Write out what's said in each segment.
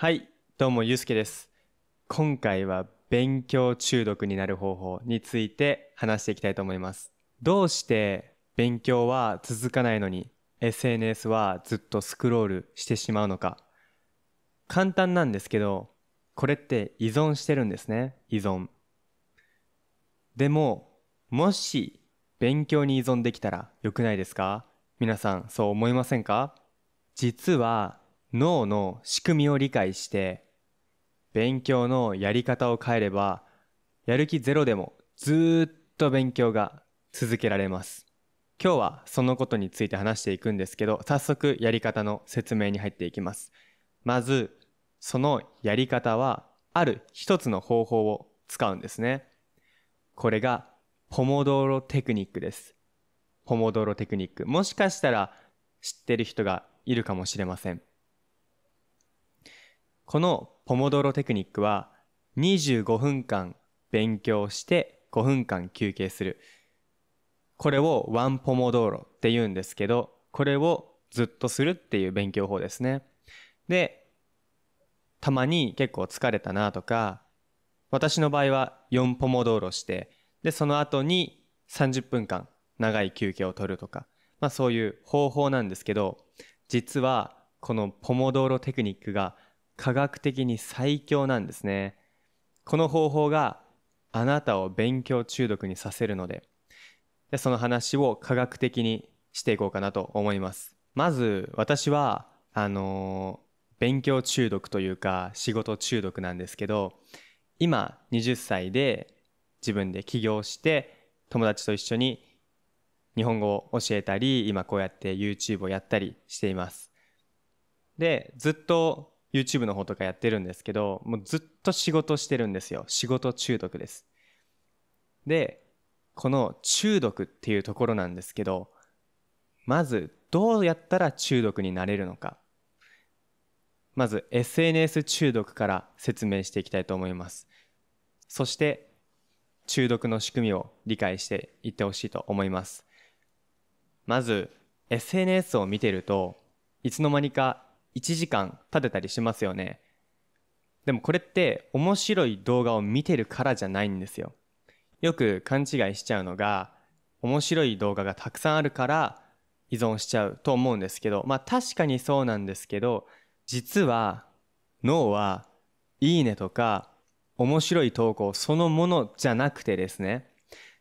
はい、どうもゆうすけです。今回は勉強中毒になる方法について話していきたいと思います。どうして勉強は続かないのに SNS はずっとスクロールしてしまうのか。簡単なんですけど、これって依存してるんですね。依存。でも、もし勉強に依存できたら良くないですか皆さんそう思いませんか実は脳の仕組みを理解して勉強のやり方を変えればやる気ゼロでもずっと勉強が続けられます今日はそのことについて話していくんですけど早速やり方の説明に入っていきますまずそのやり方はある一つの方法を使うんですねこれがポモドーロテクニックですポモドーロテクニックもしかしたら知ってる人がいるかもしれませんこのポモドロテクニックは25分間勉強して5分間休憩する。これをワンポモドロって言うんですけど、これをずっとするっていう勉強法ですね。で、たまに結構疲れたなとか、私の場合は4ポモドロして、で、その後に30分間長い休憩を取るとか、まあそういう方法なんですけど、実はこのポモドロテクニックが科学的に最強なんですね。この方法があなたを勉強中毒にさせるので、でその話を科学的にしていこうかなと思います。まず私は、あのー、勉強中毒というか仕事中毒なんですけど、今20歳で自分で起業して、友達と一緒に日本語を教えたり、今こうやって YouTube をやったりしています。で、ずっと YouTube の方とかやってるんですけど、もうずっと仕事してるんですよ。仕事中毒です。で、この中毒っていうところなんですけど、まずどうやったら中毒になれるのか。まず SNS 中毒から説明していきたいと思います。そして中毒の仕組みを理解していってほしいと思います。まず SNS を見てるといつの間にか1時間立てたりしますよね。でもこれって面白い動画を見てるからじゃないんですよ。よく勘違いしちゃうのが、面白い動画がたくさんあるから依存しちゃうと思うんですけど、まあ確かにそうなんですけど、実は脳はいいねとか面白い投稿そのものじゃなくてですね、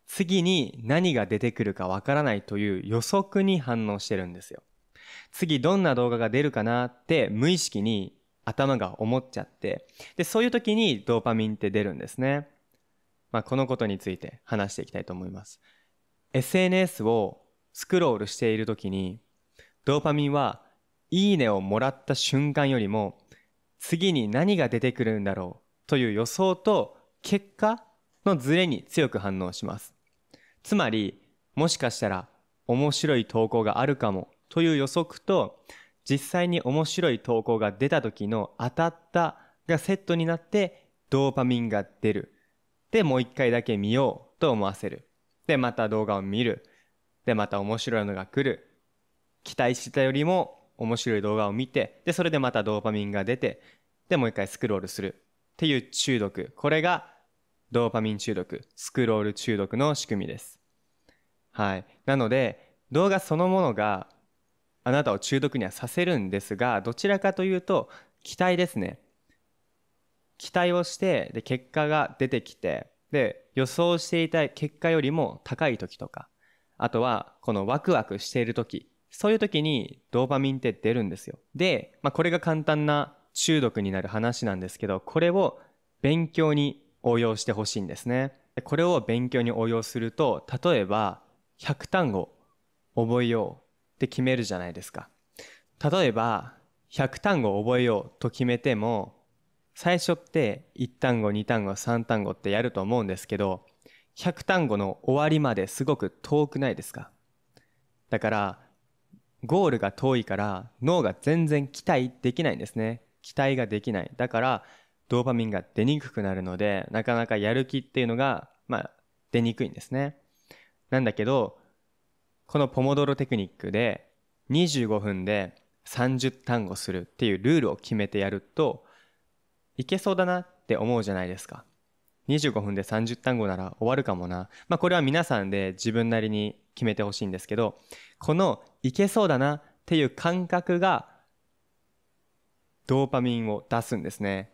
次に何が出てくるかわからないという予測に反応してるんですよ。次どんな動画が出るかなって無意識に頭が思っちゃってでそういう時にドーパミンって出るんですね、まあ、このことについて話していきたいと思います SNS をスクロールしている時にドーパミンはいいねをもらった瞬間よりも次に何が出てくるんだろうという予想と結果のズレに強く反応しますつまりもしかしたら面白い投稿があるかもという予測と実際に面白い投稿が出た時の当たったがセットになってドーパミンが出る。で、もう一回だけ見ようと思わせる。で、また動画を見る。で、また面白いのが来る。期待してたよりも面白い動画を見て、で、それでまたドーパミンが出て、で、もう一回スクロールする。っていう中毒。これがドーパミン中毒、スクロール中毒の仕組みです。はい。なので、動画そのものがあなたを中毒にはさせるんですがどちらかというと期待ですね期待をしてで結果が出てきてで予想していた結果よりも高い時とかあとはこのワクワクしている時そういう時にドーパミンって出るんですよで、まあ、これが簡単な中毒になる話なんですけどこれを勉強に応用してほしいんですねこれを勉強に応用すると例えば100単語覚えようって決めるじゃないですか。例えば、100単語覚えようと決めても、最初って1単語、2単語、3単語ってやると思うんですけど、100単語の終わりまですごく遠くないですかだから、ゴールが遠いから脳が全然期待できないんですね。期待ができない。だから、ドーパミンが出にくくなるので、なかなかやる気っていうのが、まあ、出にくいんですね。なんだけど、このポモドロテクニックで25分で30単語するっていうルールを決めてやるといけそうだなって思うじゃないですか。25分で30単語なら終わるかもな。まあこれは皆さんで自分なりに決めてほしいんですけど、このいけそうだなっていう感覚がドーパミンを出すんですね。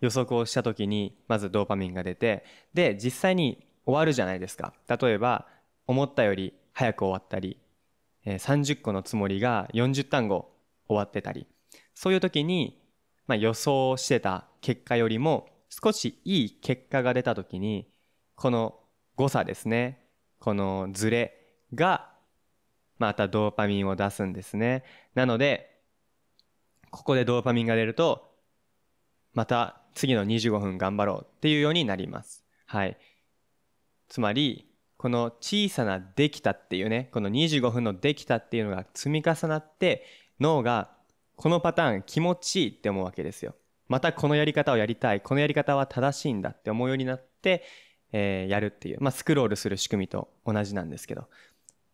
予測をした時にまずドーパミンが出て、で実際に終わるじゃないですか。例えば思ったより早く終わったり、えー、30個のつもりが40単語終わってたり、そういう時に、まあ、予想してた結果よりも少しいい結果が出た時に、この誤差ですね、このズレがまたドーパミンを出すんですね。なので、ここでドーパミンが出ると、また次の25分頑張ろうっていうようになります。はい。つまり、この小さな「できた」っていうねこの25分の「できた」っていうのが積み重なって脳がこのパターン気持ちいいって思うわけですよ。またこのやり方をやりたいこのやり方は正しいんだって思うようになって、えー、やるっていう、まあ、スクロールする仕組みと同じなんですけど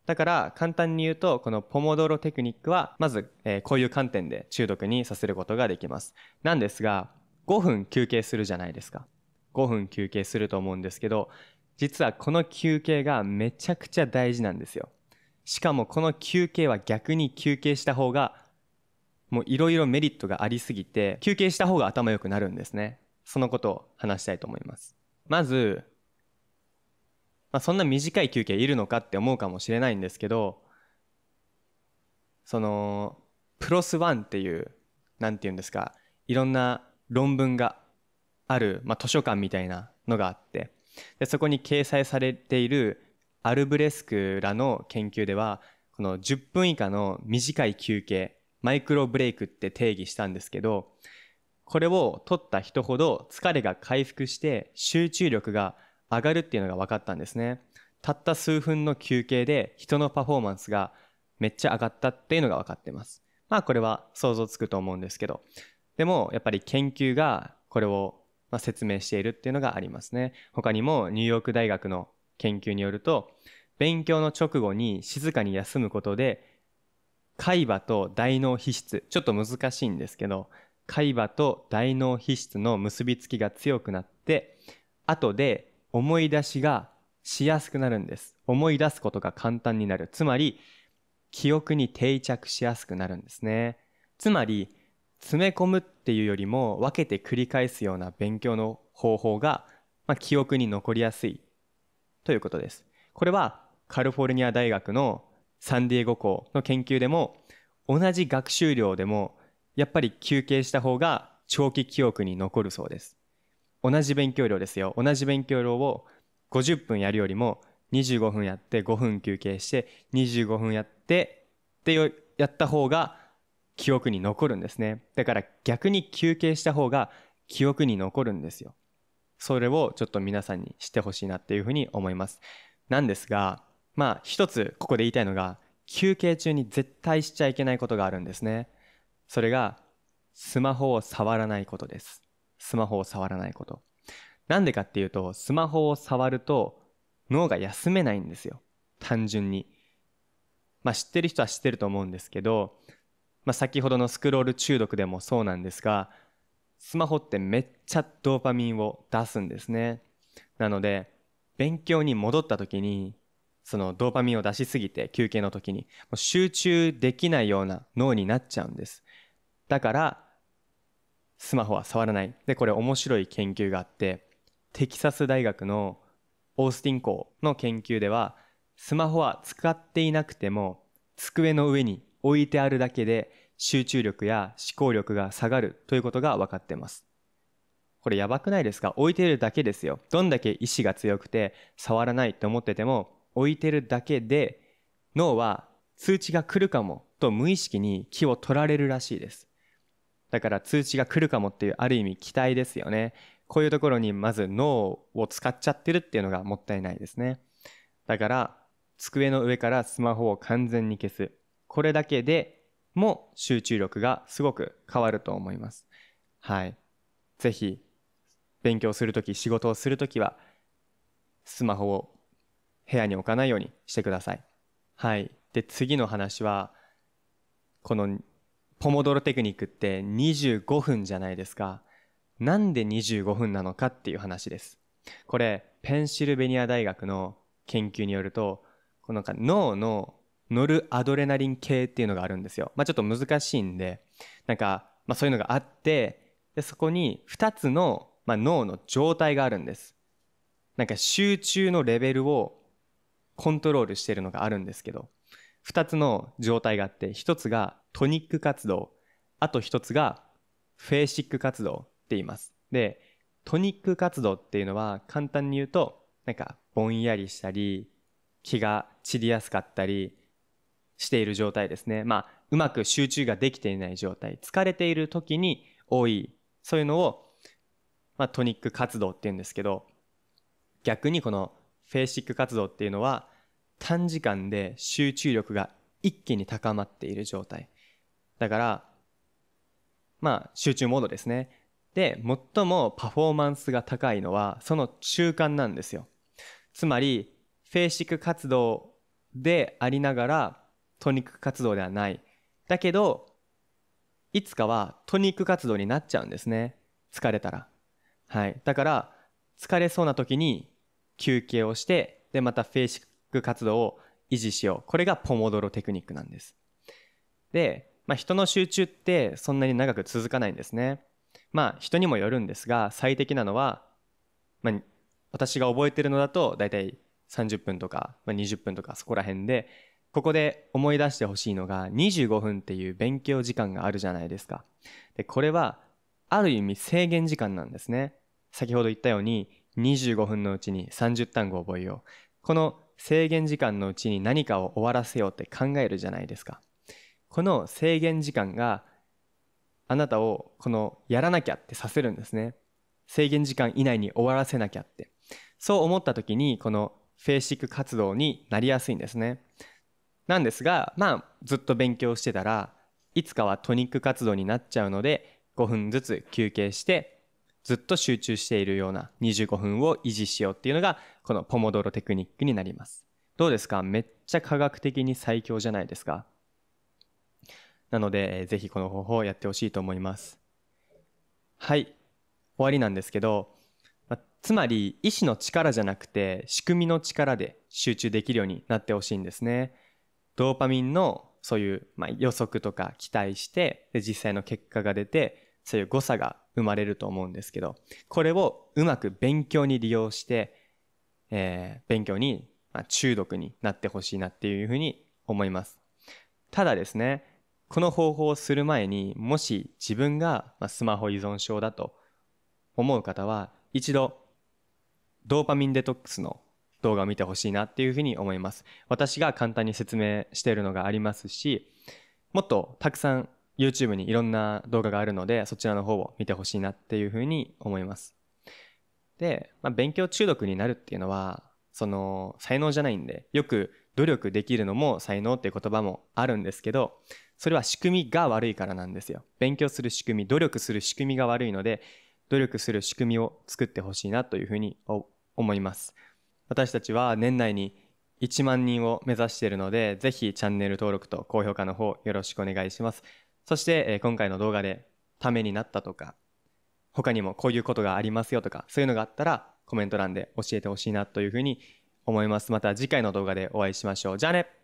だから簡単に言うとこのポモドロテクニックはまず、えー、こういう観点で中毒にさせることができますなんですが5分休憩するじゃないですか5分休憩すると思うんですけど実はこの休憩がめちゃくちゃ大事なんですよ。しかもこの休憩は逆に休憩した方がもういろいろメリットがありすぎて休憩した方が頭良くなるんですね。そのことを話したいと思います。まず、まあ、そんな短い休憩いるのかって思うかもしれないんですけどそのプロスワンっていう何て言うんですかいろんな論文がある、まあ、図書館みたいなのがあってでそこに掲載されているアルブレスクらの研究ではこの10分以下の短い休憩マイクロブレイクって定義したんですけどこれを取った人ほど疲れが回復して集中力が上がるっていうのが分かったんですねたった数分の休憩で人のパフォーマンスがめっちゃ上がったっていうのが分かってますまあこれは想像つくと思うんですけどでもやっぱり研究がこれをまあ、説明しているっていうのがありますね。他にもニューヨーク大学の研究によると、勉強の直後に静かに休むことで、海馬と大脳皮質、ちょっと難しいんですけど、海馬と大脳皮質の結びつきが強くなって、後で思い出しがしやすくなるんです。思い出すことが簡単になる。つまり、記憶に定着しやすくなるんですね。つまり、詰め込むっっていうよりも分けて繰り返すような勉強の方法が、まあ、記憶に残りやすいということです。これはカルフォルニア大学のサンディエゴ校の研究でも同じ学習量でもやっぱり休憩した方が長期記憶に残るそうです。同じ勉強量ですよ。同じ勉強量を50分やるよりも25分やって5分休憩して25分やってってやった方が記憶に残るんですね。だから逆に休憩した方が記憶に残るんですよ。それをちょっと皆さんにしてほしいなっていうふうに思います。なんですが、まあ一つここで言いたいのが、休憩中に絶対しちゃいけないことがあるんですね。それが、スマホを触らないことです。スマホを触らないこと。なんでかっていうと、スマホを触ると脳が休めないんですよ。単純に。まあ知ってる人は知ってると思うんですけど、まあ、先ほどのスクロール中毒でもそうなんですがスマホってめっちゃドーパミンを出すんですねなので勉強に戻った時にそのドーパミンを出しすぎて休憩の時に集中できないような脳になっちゃうんですだからスマホは触らないでこれ面白い研究があってテキサス大学のオースティン校の研究ではスマホは使っていなくても机の上に置いてあるだけで集中力や思考力が下がるということが分かってます。これやばくないですか置いてるだけですよ。どんだけ意志が強くて触らないと思ってても置いてるだけで脳は通知が来るかもと無意識に気を取られるらしいです。だから通知が来るかもっていうある意味期待ですよね。こういうところにまず脳を使っちゃってるっていうのがもったいないですね。だから机の上からスマホを完全に消す。これだけでも集中力がすごく変わると思います。はい。ぜひ、勉強するとき、仕事をするときは、スマホを部屋に置かないようにしてください。はい。で、次の話は、この、ポモドロテクニックって25分じゃないですか。なんで25分なのかっていう話です。これ、ペンシルベニア大学の研究によると、このなんか脳のノルアドレナリン系っていうのがあるんですよ。まあ、ちょっと難しいんで、なんか、まあ、そういうのがあって、でそこに2つの、まあ、脳の状態があるんです。なんか集中のレベルをコントロールしてるのがあるんですけど、2つの状態があって、1つがトニック活動、あと1つがフェーシック活動って言います。で、トニック活動っていうのは簡単に言うと、なんかぼんやりしたり、気が散りやすかったり、している状態ですね。まあ、うまく集中ができていない状態、疲れている時に多い、そういうのを、まあ、トニック活動っていうんですけど、逆にこのフェイシック活動っていうのは、短時間で集中力が一気に高まっている状態。だから、まあ、集中モードですね。で、最もパフォーマンスが高いのは、その中間なんですよ。つまり、フェイシック活動でありながら、トニック活動ではない。だけど、いつかはトニック活動になっちゃうんですね。疲れたら。はい。だから、疲れそうな時に休憩をして、で、またフェイシック活動を維持しよう。これがポモドロテクニックなんです。で、まあ、人の集中ってそんなに長く続かないんですね。まあ、人にもよるんですが、最適なのは、まあ、私が覚えてるのだと、だいたい30分とか、まあ、20分とか、そこら辺で、ここで思い出してほしいのが25分っていう勉強時間があるじゃないですか。で、これはある意味制限時間なんですね。先ほど言ったように25分のうちに30単語を覚えよう。この制限時間のうちに何かを終わらせようって考えるじゃないですか。この制限時間があなたをこのやらなきゃってさせるんですね。制限時間以内に終わらせなきゃって。そう思った時にこのフェイシック活動になりやすいんですね。なんですが、まあ、ずっと勉強してたら、いつかはトニック活動になっちゃうので、5分ずつ休憩して、ずっと集中しているような25分を維持しようっていうのが、このポモドロテクニックになります。どうですかめっちゃ科学的に最強じゃないですかなので、ぜひこの方法をやってほしいと思います。はい。終わりなんですけど、ま、つまり、意志の力じゃなくて、仕組みの力で集中できるようになってほしいんですね。ドーパミンのそういう、まあ、予測とか期待してで実際の結果が出てそういう誤差が生まれると思うんですけどこれをうまく勉強に利用して、えー、勉強に、まあ、中毒になってほしいなっていうふうに思いますただですねこの方法をする前にもし自分がスマホ依存症だと思う方は一度ドーパミンデトックスの動画を見てほしいなっていうふうに思います。私が簡単に説明しているのがありますし、もっとたくさん YouTube にいろんな動画があるので、そちらの方を見てほしいなっていうふうに思います。で、まあ、勉強中毒になるっていうのは、その才能じゃないんで、よく努力できるのも才能っていう言葉もあるんですけど、それは仕組みが悪いからなんですよ。勉強する仕組み、努力する仕組みが悪いので、努力する仕組みを作ってほしいなというふうに思います。私たちは年内に1万人を目指しているので、ぜひチャンネル登録と高評価の方よろしくお願いします。そして、え今回の動画でためになったとか、他にもこういうことがありますよとか、そういうのがあったらコメント欄で教えてほしいなというふうに思います。また次回の動画でお会いしましょう。じゃあね